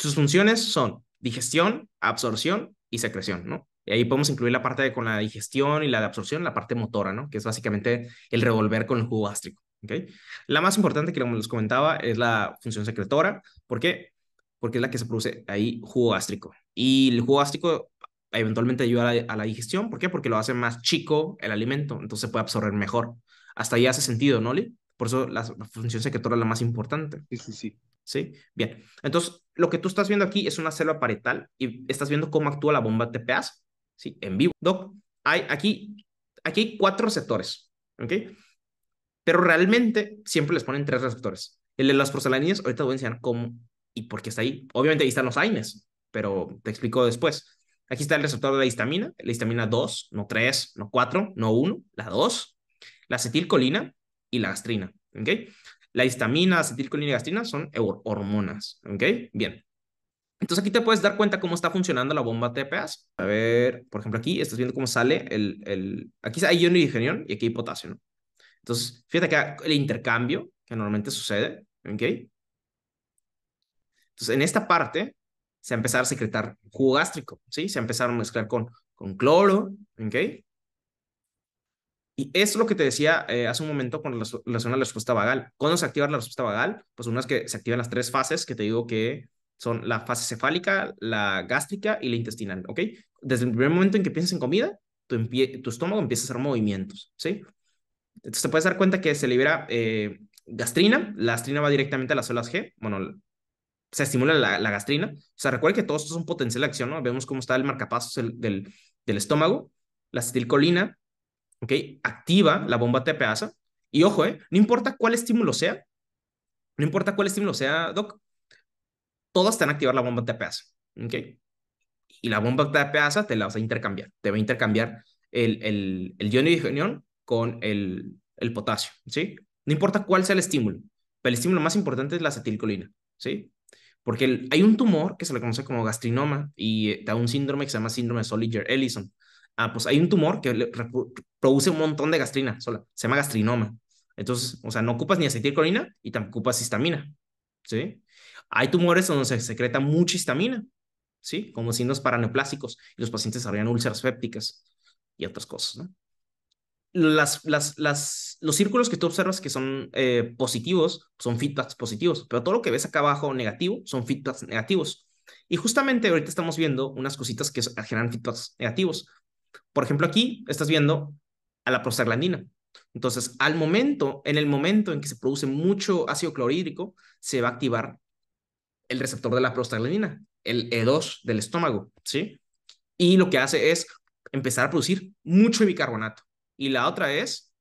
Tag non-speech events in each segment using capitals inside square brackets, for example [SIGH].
Sus funciones son digestión, absorción y secreción, ¿no? Y ahí podemos incluir la parte de, con la digestión y la de absorción, la parte motora, ¿no? Que es básicamente el revolver con el jugo gástrico, ¿ok? La más importante que les comentaba es la función secretora. ¿Por qué? Porque es la que se produce ahí jugo gástrico. Y el jugo gástrico eventualmente ayuda a la, digestión. ¿Por qué? Porque lo hace más chico el alimento, entonces se puede absorber mejor. Hasta ahí hace sentido, ¿no, Lee? Por eso la función secretora es la más importante. Sí, sí, sí. ¿sí? Bien, entonces lo que tú estás viendo aquí es una célula parietal y estás viendo cómo actúa la bomba TPAS, ¿sí? En vivo. Doc, hay aquí, aquí hay cuatro receptores, ¿ok? Pero realmente siempre les ponen tres receptores. El de las porcelanías, ahorita voy a enseñar cómo y por qué está ahí. Obviamente ahí están los AINES, pero te explico después. Aquí está el receptor de la histamina, la histamina 2, no 3, no 4, no 1, la 2, la acetilcolina y la gastrina. ¿ok? La histamina, acetilcolina y gastrina son hormonas, ¿ok? Bien. Entonces aquí te puedes dar cuenta cómo está funcionando la bomba TPAs. A ver, por ejemplo, aquí estás viendo cómo sale el... el aquí hay ion y y aquí hay potasio, Entonces, fíjate que el intercambio que normalmente sucede, ¿ok? Entonces, en esta parte se va a empezar a secretar jugo gástrico, ¿sí? Se va a a mezclar con, con cloro, ¿ok? Y es lo que te decía eh, hace un momento con relación a la respuesta vagal. ¿Cuándo se activa la respuesta vagal? Pues una es que se activan las tres fases que te digo que son la fase cefálica, la gástrica y la intestinal, ¿ok? Desde el primer momento en que piensas en comida, tu, estómago empieza a hacer movimientos, ¿sí? Entonces te puedes dar cuenta que se libera eh, gastrina, la gastrina va directamente a las células G, bueno, se estimula la, gastrina. O sea, recuerda que todo esto es un potencial de acción, ¿no? Vemos cómo está el marcapasos del, del estómago, la acetilcolina, ¿ok? Activa la bomba TPasa y ojo, ¿eh? No importa cuál estímulo sea, no importa cuál estímulo sea, Doc, todas están van a activar la bomba TPasa, ¿ok? Y la bomba TPasa te la vas a intercambiar, te va a intercambiar el, el, el ionio de con el, potasio, ¿sí? No importa cuál sea el estímulo, pero el estímulo más importante es la acetilcolina, ¿sí? Porque hay un tumor que se le conoce como gastrinoma y eh, da un síndrome que se llama síndrome de Solinger-Ellison ah, pues hay un tumor que produce un montón de gastrina sola, se llama gastrinoma. Entonces, o sea, no ocupas ni acetilcolina y tampoco ocupas histamina, ¿sí? Hay tumores donde se secreta mucha histamina, ¿sí? Como signos paraneoplásticos y los pacientes habrían úlceras fépticas y otras cosas, ¿no? Las, las, los círculos que tú observas que son eh, positivos son feedbacks positivos, pero todo lo que ves acá abajo negativo son feedbacks negativos. Y justamente ahorita estamos viendo unas cositas que generan feedbacks negativos. Por ejemplo, aquí estás viendo a la prostaglandina. Entonces, al momento, en el momento en que se produce mucho ácido clorhídrico, se va a activar el receptor de la prostaglandina, el E2 del estómago, ¿sí? Y lo que hace es empezar a producir mucho bicarbonato. Y la otra es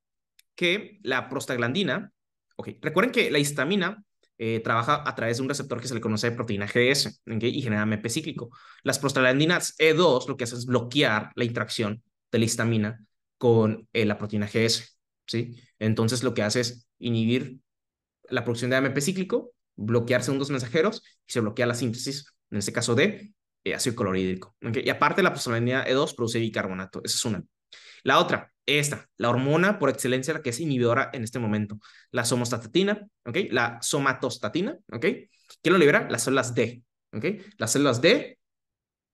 que la prostaglandina, ok, recuerden que la histamina eh, trabaja a través de un receptor que se le conoce de proteína GS y genera AMP cíclico. Las prostaglandinas E2 lo que hace es bloquear la interacción de la histamina con eh, la proteína GS. ¿sí? Entonces lo que hace es inhibir la producción de AMP cíclico, bloquear segundos mensajeros y se bloquea la síntesis, en este caso de eh, ácido clorhídrico. Y aparte la prostaglandina E2 produce bicarbonato. Esa es una. La otra, esta, la hormona por excelencia la que es inhibidora en este momento, la somatostatina, ¿ok? La somatostatina, ¿ok? lo libera? Las células D, ¿ok? Las células D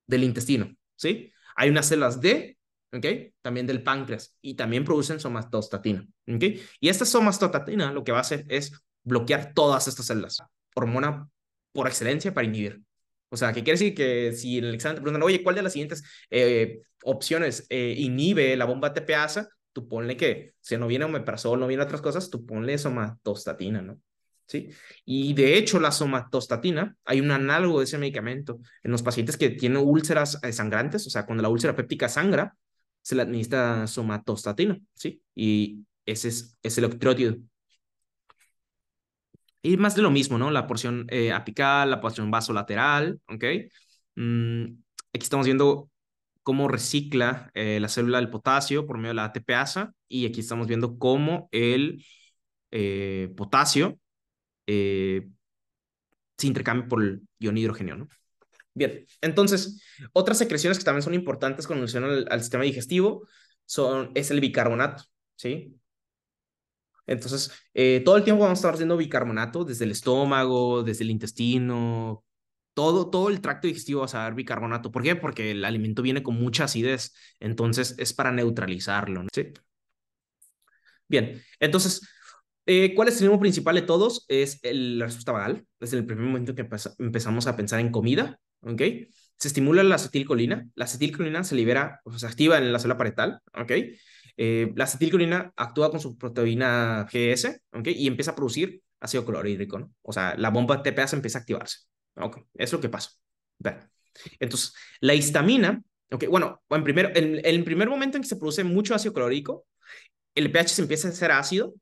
del intestino, ¿sí? Hay unas células D, ¿ok? También del páncreas y también producen somatostatina, ¿ok? Y esta somatostatina lo que va a hacer es bloquear todas estas células, hormona por excelencia para inhibir, o sea, ¿qué quiere decir que si el examen te preguntan, oye, ¿cuál de las siguientes eh, opciones eh, inhibe la bomba TPASA? Tú ponle que, si no viene omeprazol, no viene otras cosas, tú ponle somatostatina, ¿no? ¿Sí? Y de hecho, la somatostatina, hay un análogo de ese medicamento en los pacientes que tienen úlceras eh, sangrantes, o sea, cuando la úlcera péptica sangra, se le administra somatostatina, ¿sí? Y ese es, es el octrótido y más de lo mismo, ¿no? La porción eh, apical, la porción vasolateral, ¿ok? Mm, aquí estamos viendo cómo recicla eh, la célula del potasio por medio de la ATPasa y aquí estamos viendo cómo el eh, potasio se intercambia por el ion hidrogenio, ¿no? Bien, entonces, otras secreciones que también son importantes con relación al, sistema digestivo son, es el bicarbonato, ¿sí? Entonces, eh, todo el tiempo vamos a estar haciendo bicarbonato, desde el estómago, desde el intestino, todo, todo el tracto digestivo va a saber bicarbonato. ¿Por qué? Porque el alimento viene con mucha acidez, entonces es para neutralizarlo. ¿no? ¿Sí? Bien, entonces, eh, ¿cuál es el mismo principal de todos? Es el, la respuesta desde el primer momento que empezamos a pensar en comida, ¿ok? Se estimula la acetilcolina, la acetilcolina se libera, o se activa en la célula parietal, ¿ok? Eh, la acetilcolina actúa con su proteína GS ¿ok? y empieza a producir ácido clorhídrico. ¿no? O sea, la bomba TPA se empieza a activarse. Ok, Es lo que pasa. Bueno. Entonces, la histamina, ¿ok? bueno, en, primero, en, el primer momento en que se produce mucho ácido clorhídrico, el pH se empieza a hacer ácido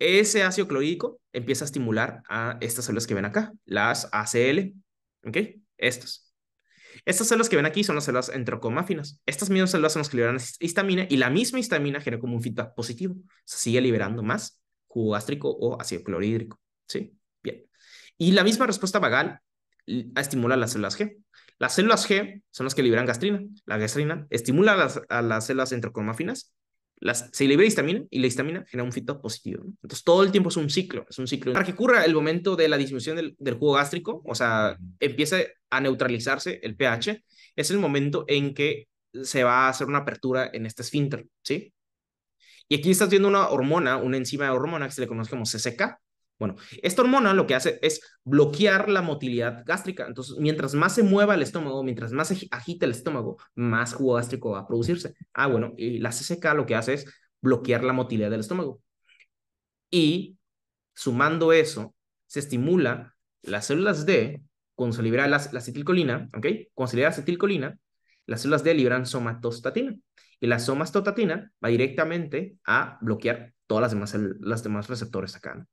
ese ácido clorhídrico empieza a estimular a estas células que ven acá, las ACL, ¿ok? Estas. Estas células que ven aquí son las células entrocomáfinas. Estas mismas células son las que liberan histamina y la misma histamina genera como un feedback positivo. Se sigue liberando más jugo gástrico o ácido clorhídrico. ¿Sí? Bien. Y la misma respuesta vagal estimula las células G. Las células G son las que liberan gastrina. La gastrina estimula a las células entrocomáfinas se libera histamina y la histamina genera un fito positivo. Entonces, todo el tiempo es un ciclo, es un ciclo. Para que ocurra el momento de la disminución del, del jugo gástrico, o sea, empieza a neutralizarse el pH, es el momento en que se va a hacer una apertura en este esfínter, ¿sí? Y aquí estás viendo una hormona, una enzima de hormona que se le conoce como CCK, bueno, esta hormona lo que hace es bloquear la motilidad gástrica. Entonces, mientras más se mueva el estómago, mientras más se agita el estómago, más jugo gástrico va a producirse. Ah, bueno, y la CCK lo que hace es bloquear la motilidad del estómago. Y sumando eso, se estimula las células D cuando se libera la, acetilcolina, ¿ok? se libera la acetilcolina, las células D liberan somatostatina. Y la somatostatina va directamente a bloquear todas las demás, las demás receptores acá. ¿no?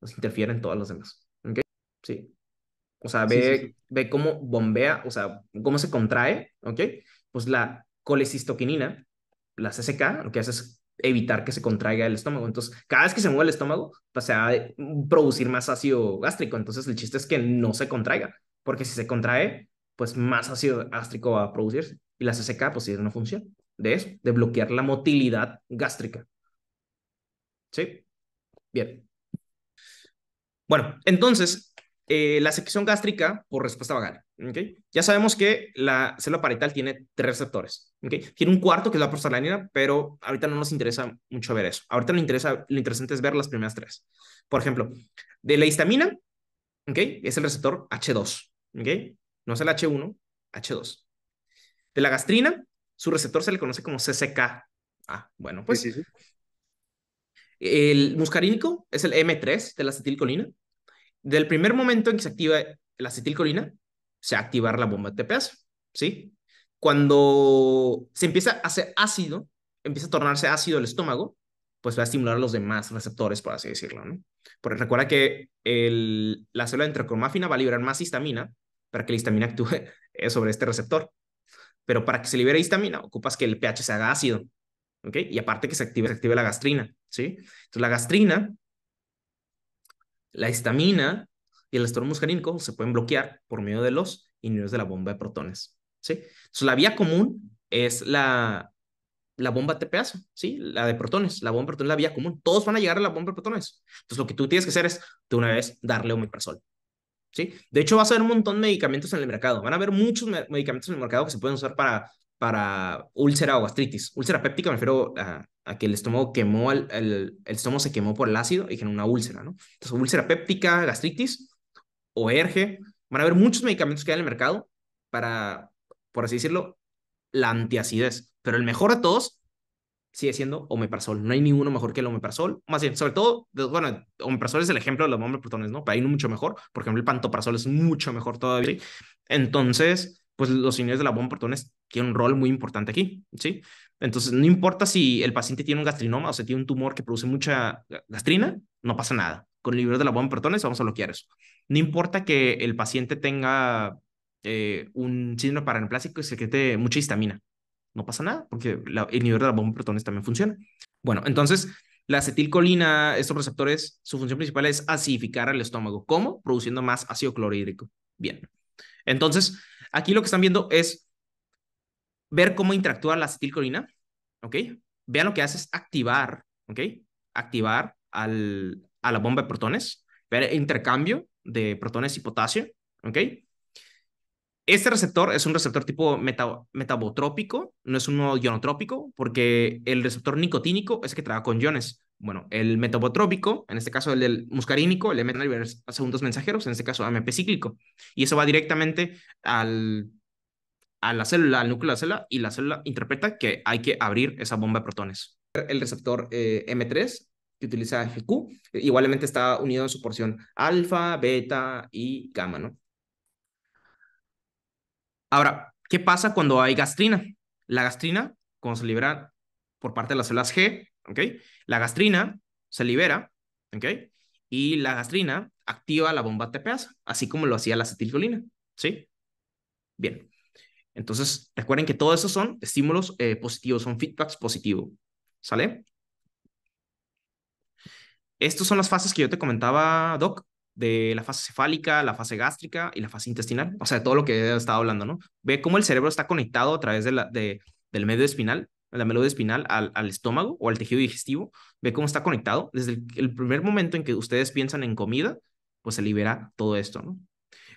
nos interfiere en todas las demás. ¿Ok? Sí. O sea, ve, cómo bombea, o sea, cómo se contrae, ¿ok? Pues la colecistoquinina, la CCK, lo que hace es evitar que se contraiga el estómago. Entonces, cada vez que se mueve el estómago, pues se va a producir más ácido gástrico. Entonces, el chiste es que no se contraiga, porque si se contrae, pues más ácido gástrico va a producirse. Y la CCK, pues es una función de eso, de bloquear la motilidad gástrica. ¿Sí? Bien. Bueno, entonces, eh, la sección gástrica por respuesta vagal. Ya sabemos que la célula parietal tiene tres receptores. ¿okay? Tiene un cuarto que es la prostaglandina, pero ahorita no nos interesa mucho ver eso. Ahorita interesa, lo interesante es ver las primeras tres. Por ejemplo, de la histamina, es el receptor H2. No es el H1, H2. De la gastrina, su receptor se le conoce como CCK. Ah, bueno, pues sí, sí. El muscarínico es el M3 de la acetilcolina. Del primer momento en que se activa la acetilcolina, se va activar la bomba de ¿sí? Cuando se empieza a hacer ácido, empieza a tornarse ácido el estómago, pues va a estimular los demás receptores, por así decirlo, recuerda que la célula entrecromáfina va a liberar más histamina para que la histamina actúe [LAUGHS] sobre este receptor. Pero para que se libere histamina, ocupas que el pH se haga ácido. ¿ok? Y aparte que se active, se active la gastrina, ¿sí? Entonces la gastrina, la histamina y el estómago muscarínico se pueden bloquear por medio de los inhibidores de la bomba de protones, ¿sí? Entonces la vía común es la, la bomba TPASO, ¿sí? La de protones, la bomba de protones, la vía común. Todos van a llegar a la bomba de protones. Entonces, lo que tú tienes que hacer es, de una vez, darle omeprazol, ¿sí? De hecho, vas a ver un montón de medicamentos en el mercado. Van a haber muchos medicamentos en el mercado que se pueden usar para para úlcera o gastritis. Úlcera péptica me refiero a, que el estómago quemó, el, estómago se quemó por el ácido y generó una úlcera, ¿no? Entonces, úlcera péptica, gastritis o erge. Van a haber muchos medicamentos que hay en el mercado para, por así decirlo, la antiacidez. Pero el mejor de todos sigue siendo omeprazol. No hay ninguno mejor que el omeprazol. Más bien, sobre todo, bueno, omeprazol es el ejemplo de los protones, ¿no? Pero hay uno mucho mejor. Por ejemplo, el pantoprazol es mucho mejor todavía. Entonces, pues los inhibidores de la bomba protones tiene un rol muy importante aquí, ¿sí? Entonces, no importa si el paciente tiene un gastrinoma o sea, tiene un tumor que produce mucha gastrina, no pasa nada. Con el nivel de la bomba de protones vamos a bloquear eso. No importa que el paciente tenga eh, un síndrome paraneoplásico y se quede mucha histamina, no pasa nada porque el nivel de la bomba en protones también funciona. Bueno, entonces, la acetilcolina, estos receptores, su función principal es acidificar el estómago. ¿Cómo? Produciendo más ácido clorhídrico. Bien. Entonces, aquí lo que están viendo es ver cómo interactúa la acetilcolina, ¿ok? Vean lo que hace es activar, ¿ok? Activar al, a la bomba de protones, ver intercambio de protones y potasio, ¿ok? Este receptor es un receptor tipo metabotrópico, no es uno ionotrópico, porque el receptor nicotínico es el que trabaja con iones. Bueno, el metabotrópico, en este caso el del muscarínico, le meten a segundos mensajeros, en este caso MP cíclico. Y eso va directamente al a la célula, al núcleo de la célula, y la célula interpreta que hay que abrir esa bomba de protones. El receptor eh, M3 que utiliza FQ, igualmente está unido en su porción alfa, beta y gamma, ¿no? Ahora, ¿qué pasa cuando hay gastrina? La gastrina, cuando se libera por parte de las células G, ¿ok? La gastrina se libera, ¿ok? Y la gastrina activa la bomba TPS, así como lo hacía la acetilcolina, ¿sí? Bien. Entonces, recuerden que todos esos son estímulos eh, positivos, son feedbacks positivos. ¿Sale? Estas son las fases que yo te comentaba, Doc, de la fase cefálica, la fase gástrica y la fase intestinal. O sea, todo lo que he estado hablando, ¿no? Ve cómo el cerebro está conectado a través de del medio espinal, la médula espinal al, estómago o al tejido digestivo. Ve cómo está conectado. Desde el primer momento en que ustedes piensan en comida, pues se libera todo esto, ¿no?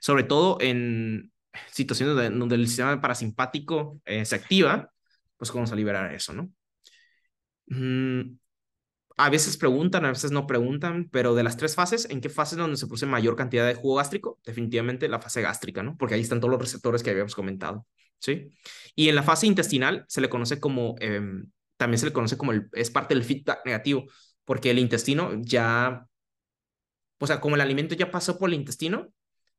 Sobre todo en, situaciones donde, el sistema parasimpático eh, se activa, pues vamos a liberar eso, ¿no? Mm, a veces preguntan, a veces no preguntan, pero de las tres fases, ¿en qué fase es donde se produce mayor cantidad de jugo gástrico? Definitivamente la fase gástrica, ¿no? Porque ahí están todos los receptores que habíamos comentado, ¿sí? Y en la fase intestinal se le conoce como, em, también se le conoce como, el, es parte del feedback negativo, porque el intestino ya, o sea, como el alimento ya pasó por el intestino,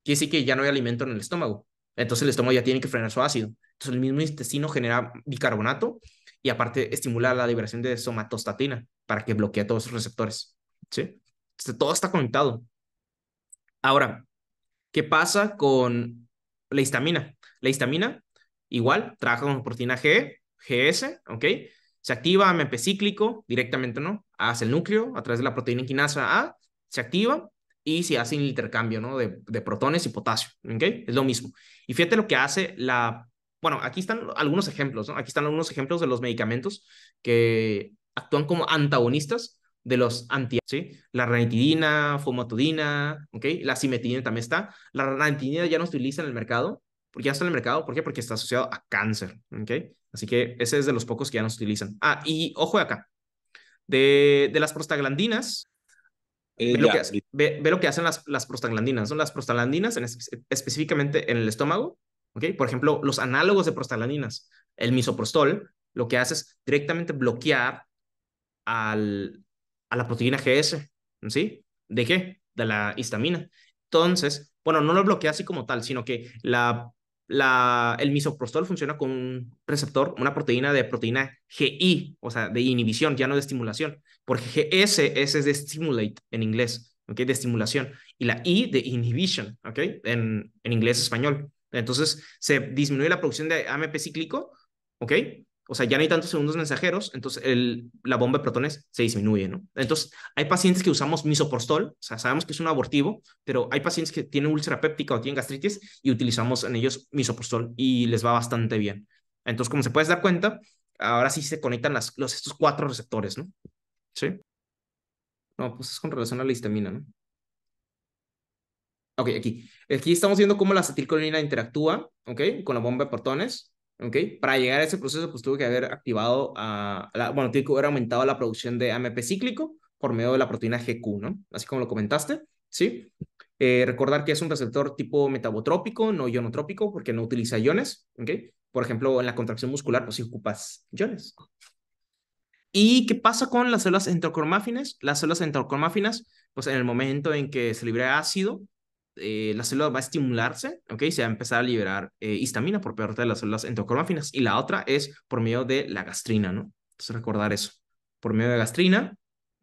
quiere decir que ya no hay alimento en el estómago. Entonces el estómago ya tiene que frenar su ácido. Entonces el mismo intestino genera bicarbonato y aparte estimula la liberación de somatostatina para que bloquee todos los receptores. ¿Sí? todo está conectado. Ahora, ¿qué pasa con la histamina? La histamina igual trabaja con proteína G, GS, ¿ok? Se activa MP cíclico directamente, ¿no? Hace el núcleo a través de la proteína quinasa A, se activa y si hacen intercambio ¿no? de, protones y potasio. ¿okay? Es lo mismo. Y fíjate lo que hace la... Bueno, aquí están algunos ejemplos, ¿no? Aquí están algunos ejemplos de los medicamentos que actúan como antagonistas de los anti... ¿sí? La ranitidina, fumatudina, ¿ok? La cimetidina también está. La ranitidina ya no se utiliza en el mercado, porque ya está en el mercado, ¿por qué? Porque está asociado a cáncer, ¿ok? Así que ese es de los pocos que ya no se utilizan. Ah, y ojo de acá. De, de las prostaglandinas, eh, ve, lo que, hacen las, las prostaglandinas. Son las prostaglandinas, en específicamente en el estómago. ¿okay? Por ejemplo, los análogos de prostaglandinas. El misoprostol lo que hace es directamente bloquear al, a la proteína GS. ¿Sí? ¿De qué? De la histamina. Entonces, bueno, no lo bloquea así como tal, sino que la el misoprostol funciona con un receptor, una proteína de proteína GI, o sea, de inhibición, ya no de estimulación, porque GS, es de stimulate en inglés, okay, De estimulación, y la I de inhibition, okay, En, en inglés español. Entonces, se disminuye la producción de AMP cíclico, ¿ok? o sea, ya no hay tantos segundos mensajeros, entonces la bomba de protones se disminuye, ¿no? Entonces, hay pacientes que usamos misoprostol, o sea, sabemos que es un abortivo, pero hay pacientes que tienen úlcera péptica o tienen gastritis y utilizamos en ellos misoprostol y les va bastante bien. Entonces, como se puedes dar cuenta, ahora sí se conectan los, estos cuatro receptores, ¿no? Sí. No, pues es con relación a la histamina, ¿no? Ok, aquí. Aquí estamos viendo cómo la acetilcolina interactúa, ¿ok? Con la bomba de protones. Para llegar a ese proceso, pues tuve que haber activado, a bueno, tuve que haber aumentado la producción de AMP cíclico por medio de la proteína GQ, ¿no? Así como lo comentaste, ¿sí? Eh, recordar que es un receptor tipo metabotrópico, no ionotrópico, porque no utiliza iones, ¿ok? Por ejemplo, en la contracción muscular, pues si ocupas iones. ¿Y qué pasa con las células entocormáfinas? Las células entocormáfinas, pues en el momento en que se libera ácido, eh, la célula va a estimularse, ¿ok? Se va a empezar a liberar eh, histamina por parte de las células entocormáfinas. Y la otra es por medio de la gastrina, ¿no? Entonces recordar eso. Por medio de gastrina,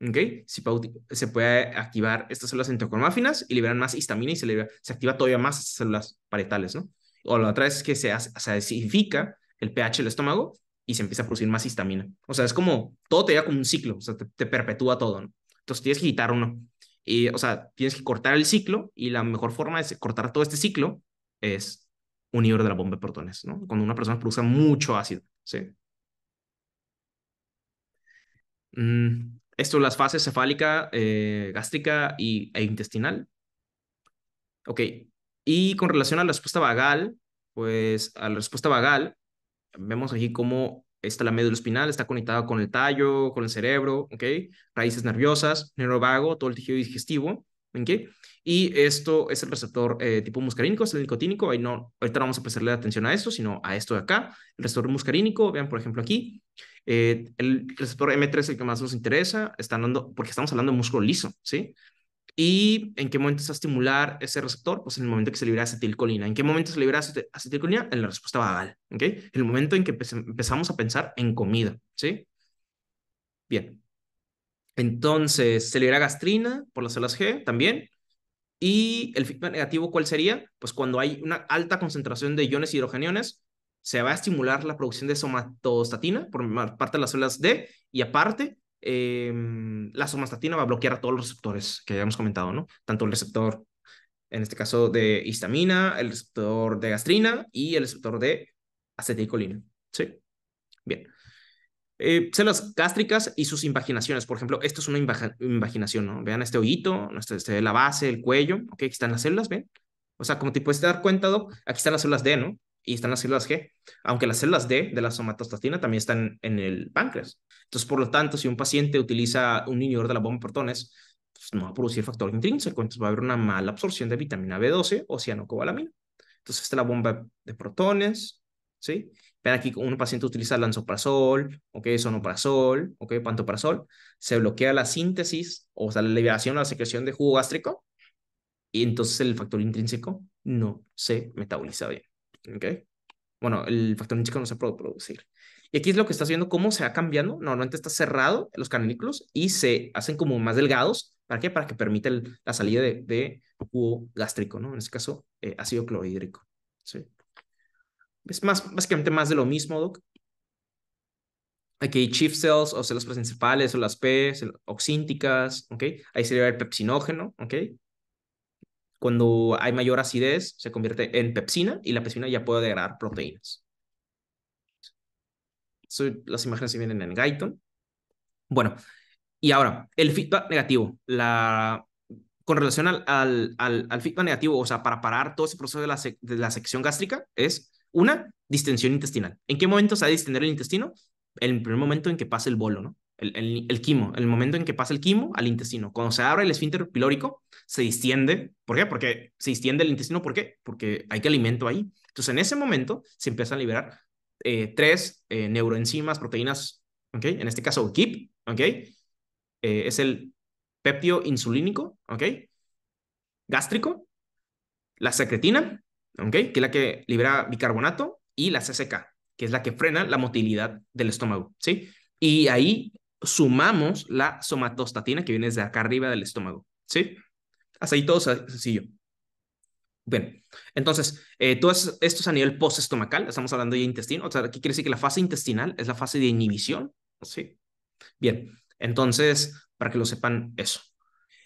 ¿ok? Se puede, activar estas células entocromafinas y liberan más histamina y se, activa todavía más células parietales, ¿no? O la otra es que se, acidifica el pH del estómago y se empieza a producir más histamina. O sea, es como todo te da como un ciclo, o sea, te perpetúa todo, ¿no? Entonces tienes que quitar uno. Y, o sea, tienes que cortar el ciclo y la mejor forma de cortar todo este ciclo es un híbrido de la bomba de protones, ¿no? Cuando una persona produce mucho ácido, ¿sí? Mm, esto las fases cefálica, eh, gástrica y, e intestinal. Ok. Y con relación a la respuesta vagal, pues a la respuesta vagal, vemos aquí cómo está la médula espinal, está conectada con el tallo, con el cerebro, ¿ok? Raíces nerviosas, vago, todo el tejido digestivo, ¿ok? Y esto es el receptor eh, tipo muscarínico, es el nicotínico, ahí no, ahorita vamos a prestarle atención a esto, sino a esto de acá, el receptor muscarínico, vean por ejemplo aquí, eh, el receptor M3 es el que más nos interesa, están dando porque estamos hablando de músculo liso, ¿sí? ¿Y en qué momento se va a estimular ese receptor? Pues en el momento que se libera acetilcolina. ¿En qué momento se libera acetilcolina? En la respuesta vagal, ¿ok? El momento en que empezamos a pensar en comida, ¿sí? Bien. Entonces, se libera gastrina por las células G también. ¿Y el feedback negativo cuál sería? Pues cuando hay una alta concentración de iones hidrogeniones, se va a estimular la producción de somatostatina por parte de las células D y aparte Em, la somatostatina va a bloquear a todos los receptores que habíamos comentado, ¿no? Tanto el receptor, en este caso, de histamina, el receptor de gastrina y el receptor de acetilcolina. ¿Sí? Bien. Eh, células gástricas y sus invaginaciones. Por ejemplo, esto es una imaginación, ¿no? Vean este hoyito, este, este, la base, el cuello, ¿ok? Aquí están las células, ¿ven? O sea, como te puedes dar cuenta, aquí están las células D, ¿no? Y están las células G. Aunque las células D de la somatostatina también están en el páncreas. Entonces, por lo tanto, si un paciente utiliza un inhibidor de la bomba de protones, pues, no va a producir factor intrínseco, entonces va a haber una mala absorción de vitamina B12 o cianocobalamina. Entonces, esta es la bomba de protones, ¿sí? Ven aquí, un paciente utiliza lanzoprazol, ¿ok? Sonoprazol, ¿ok? Pantoprazol. Se bloquea la síntesis, o sea, la liberación o la secreción de jugo gástrico, y entonces el factor intrínseco no se metaboliza bien, ¿ok? bueno, el factor en no se puede producir. Y aquí es lo que estás viendo, cómo se va cambiando. Normalmente está cerrado los canículos y se hacen como más delgados. ¿Para qué? Para que permita la salida de, de, jugo gástrico, ¿no? En este caso, eh, ácido clorhídrico. Sí. Es más, básicamente más de lo mismo, Doc. Aquí hay chief cells o células principales, o las P, oxínticas, ¿ok? Ahí sería el pepsinógeno, ¿ok? Cuando hay mayor acidez, se convierte en pepsina y la pepsina ya puede degradar proteínas. las imágenes se vienen en gaito. Bueno, y ahora, el feedback negativo. con relación al, al, feedback negativo, o sea, para parar todo ese proceso de la, sección gástrica, es una distensión intestinal. ¿En qué momento se ha a distender el intestino? En el primer momento en que pasa el bolo, ¿no? el, quimo, el momento en que pasa el quimo al intestino. Cuando se abre el esfínter pilórico, se distiende. ¿Por qué? Porque se distiende el intestino. ¿Por qué? Porque hay que alimento ahí. Entonces, en ese momento se empiezan a liberar eh, tres eh, neuroenzimas, proteínas, ¿ok? En este caso, KIP, ¿ok? Eh, es el peptio insulínico, ¿ok? Gástrico, la secretina, ¿ok? Que es la que libera bicarbonato, y la CCK, que es la que frena la motilidad del estómago, ¿sí? Y ahí sumamos la somatostatina que viene desde acá arriba del estómago, ¿sí? Hasta ahí todo sencillo. Bien, entonces, eh, todo esto es a nivel postestomacal, estamos hablando de intestino, o sea, aquí quiere decir que la fase intestinal es la fase de inhibición, ¿sí? Bien, entonces, para que lo sepan eso.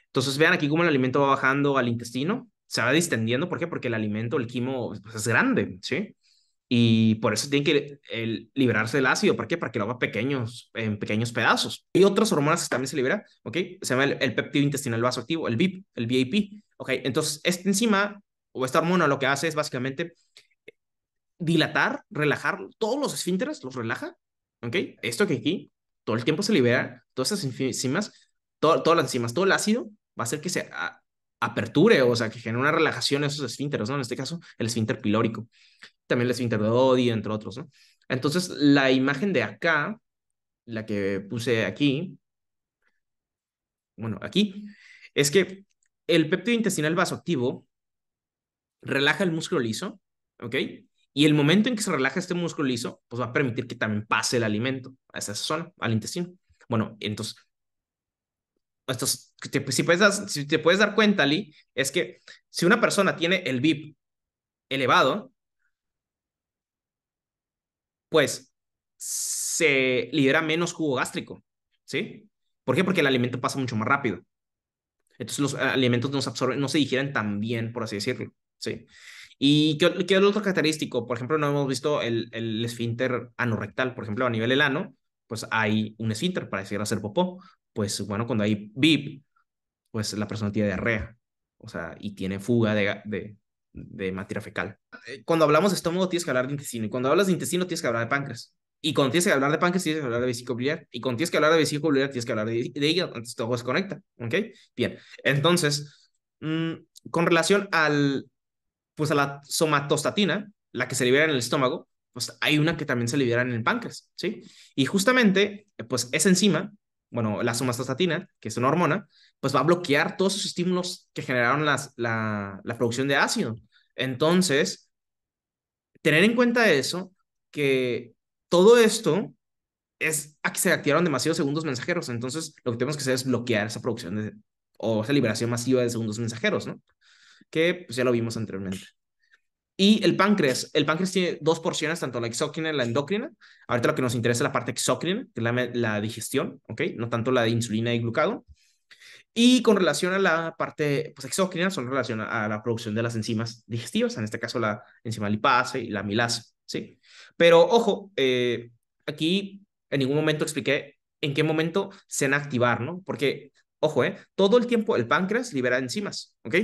Entonces, vean aquí cómo el alimento va bajando al intestino, se va distendiendo, ¿por qué? Porque el alimento, el quimo, pues, es grande, ¿sí? Y por eso tiene que el, liberarse el ácido. ¿Para qué? Para que lo haga pequeños, en pequeños pedazos. y otras hormonas que también se liberan, ¿ok? Se llama el, peptido intestinal vasoactivo, el VIP, el VIP, ¿ok? Entonces, esta enzima o esta hormona lo que hace es básicamente dilatar, relajar todos los esfínteres, los relaja, ¿ok? Esto que aquí todo el tiempo se libera, todas esas enzimas, todas las enzimas, todo el ácido va a hacer que se aperture, o sea, que genere una relajación en esos esfínteres, ¿no? En este caso, el esfínter pilórico también les de entre otros, ¿no? Entonces, la imagen de acá, la que puse aquí, bueno, aquí, es que el péptido intestinal vasoactivo relaja el músculo liso, ¿ok? Y el momento en que se relaja este músculo liso, pues va a permitir que también pase el alimento a esa zona, al intestino. Bueno, entonces, estos si, puedes si te puedes dar cuenta, Lee, es que si una persona tiene el VIP elevado, pues se libera menos jugo gástrico, ¿sí? ¿Por qué? Porque el alimento pasa mucho más rápido. Entonces los eh, alimentos no se absorben, no se digieren tan bien, por así decirlo, ¿sí? ¿Y qué, otro característico? Por ejemplo, no hemos visto el, esfínter anorrectal, por ejemplo, a nivel del ano, pues hay un esfínter para decir hacer popó. Pues bueno, cuando hay VIP, pues la persona tiene diarrea, o sea, y tiene fuga de, de materia fecal. Eh, cuando hablamos de estómago tienes que hablar de intestino y cuando hablas de intestino tienes que hablar de páncreas. Y cuando tienes que hablar de páncreas tienes que hablar de vesícula biliar y cuando tienes que hablar de vesícula biliar tienes que hablar de, de hígado, entonces todo se conecta, ¿ok? Bien, entonces, mm, con relación al, pues a la somatostatina, la que se libera en el estómago, pues hay una que también se libera en el páncreas, ¿sí? Y justamente, pues esa enzima bueno, la somatostatina, que es una hormona, pues va a bloquear todos esos estímulos que generaron la, producción de ácido. Entonces, tener en cuenta eso, que todo esto es a que se activaron demasiados segundos mensajeros. Entonces, lo que tenemos que hacer es bloquear esa producción o esa liberación masiva de segundos mensajeros, ¿no? Que pues ya lo vimos anteriormente. Y el páncreas, el páncreas tiene dos porciones, tanto la exócrina y la endocrina. Ahorita lo que nos interesa es la parte exócrina, que es la, digestión, ¿ok? No tanto la de insulina y glucagón. Y con relación a la parte pues, exócrina, son relación a, la producción de las enzimas digestivas, en este caso la enzima lipase y la milase, ¿sí? Pero ojo, eh, aquí en ningún momento expliqué en qué momento se van a activar, ¿no? Porque, ojo, eh, todo el tiempo el páncreas libera enzimas, ¿ok?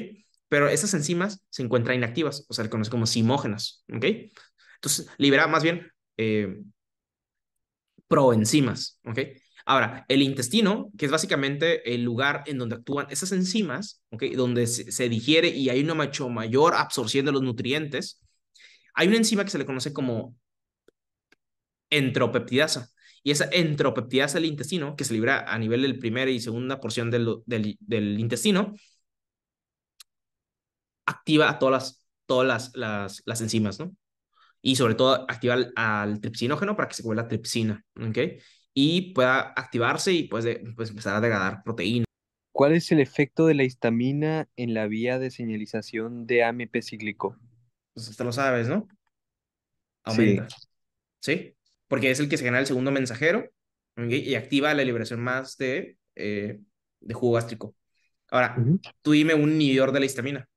pero esas enzimas se encuentran inactivas, o sea, se conocen como simógenas, ¿ok? Entonces, libera más bien eh, proenzimas, ¿ok? Ahora, el intestino, que es básicamente el lugar en donde actúan esas enzimas, ¿ok? Donde se, digiere y hay una macho mayor absorción de los nutrientes, hay una enzima que se le conoce como entropeptidasa. Y esa entropeptidasa del intestino, que se libera a nivel del primera y segunda porción del, del intestino, activa a todas las, todas las, las, las enzimas, ¿no? Y sobre todo activa al, tripsinógeno para que se vuelva tripsina, ¿ok? Y pueda activarse y pues, pues empezar a degradar proteína. ¿Cuál es el efecto de la histamina en la vía de señalización de AMP cíclico? Pues hasta lo sabes, ¿no? Aumenta. Sí. Porque es el que se genera el segundo mensajero y activa la liberación más de, eh, de jugo gástrico. Ahora, tú dime un inhibidor de la histamina.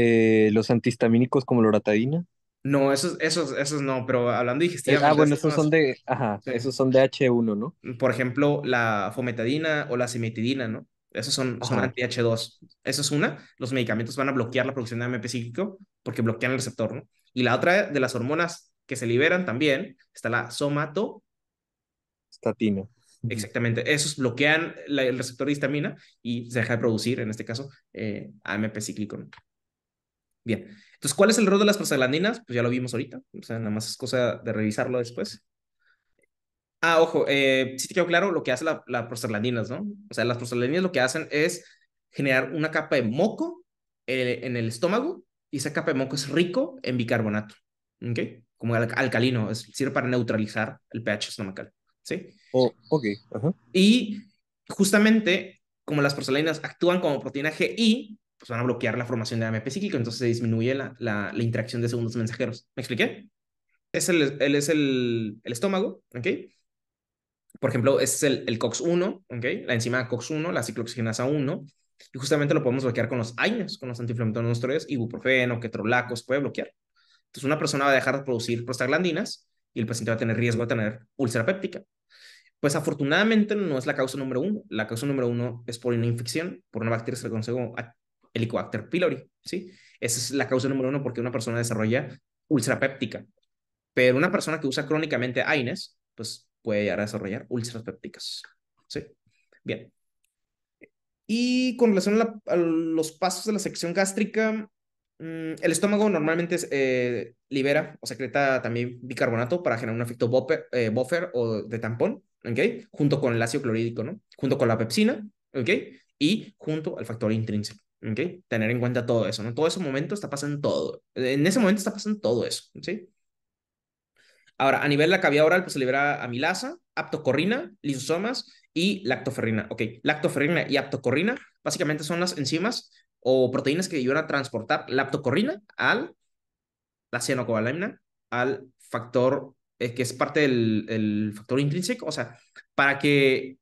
Eh, los antihistamínicos como la loratadina. No, esos, esos, esos no, pero hablando de digestión eh, Ah, bueno, esos son de, esos son de H1, ¿no? Por ejemplo, la fometadina o la cimetidina, ¿no? Esos son, son anti-H2. Eso es una. Los medicamentos van a bloquear la producción de AMP cíclico porque bloquean el receptor, ¿no? Y la otra de las hormonas que se liberan también está la somato. Estatina. Exactamente. Esos bloquean el receptor de histamina y se deja de producir, en este caso, eh, AMP cíclico. ¿no? Bien. Entonces, ¿cuál es el rol de las prostaglandinas? Pues ya lo vimos ahorita. O sea, nada más es cosa de revisarlo después. Ah, ojo, eh, sí te quedó claro lo que hacen las la prostaglandinas, ¿no? O sea, las prostaglandinas lo que hacen es generar una capa de moco eh, en el estómago y esa capa de moco es rico en bicarbonato, ¿ok? Como alcalino, sirve para neutralizar el pH estomacal, ¿sí? o oh, ok, Y justamente como las prostaglandinas actúan como proteína GI, pues van a bloquear la formación de AMP cíclico, entonces se disminuye la, la, interacción de segundos mensajeros. ¿Me expliqué? Es el, es el, el, estómago, ¿ok? Por ejemplo, es el, el COX-1, ¿ok? La enzima COX-1, la ciclooxigenasa 1, y justamente lo podemos bloquear con los AINES, con los antiinflamatorios esteroides, ibuprofeno, ketorolacos, puede bloquear. Entonces, una persona va a dejar de producir prostaglandinas y el paciente va a tener riesgo de tener úlcera péptica. Pues afortunadamente no es la causa número uno. La causa número uno es por una infección, por una bacteria que se conoce como Helicobacter pylori, ¿sí? Esa es la causa número uno porque una persona desarrolla úlcera péptica. Pero una persona que usa crónicamente AINES, pues puede llegar a desarrollar úlceras pépticas, ¿sí? Bien. Y con relación a, los pasos de la sección gástrica, mm, el estómago normalmente eh, libera o secreta también bicarbonato para generar un efecto eh, buffer, o de tampón, ¿ok? Junto con el ácido clorhídrico, ¿no? Junto con la pepsina, ¿ok? Y junto al factor intrínseco. Tener en cuenta todo eso, en Todo ese momento está pasando todo. En ese momento está pasando todo eso, ¿sí? Ahora, a nivel de la cavidad oral, pues se libera amilasa, aptocorrina, lisosomas y lactoferrina. Ok, lactoferrina y aptocorrina básicamente son las enzimas o proteínas que ayudan a transportar la aptocorrina al, la cianocobalamina, al factor eh, que es parte del factor intrínseco, o sea, para que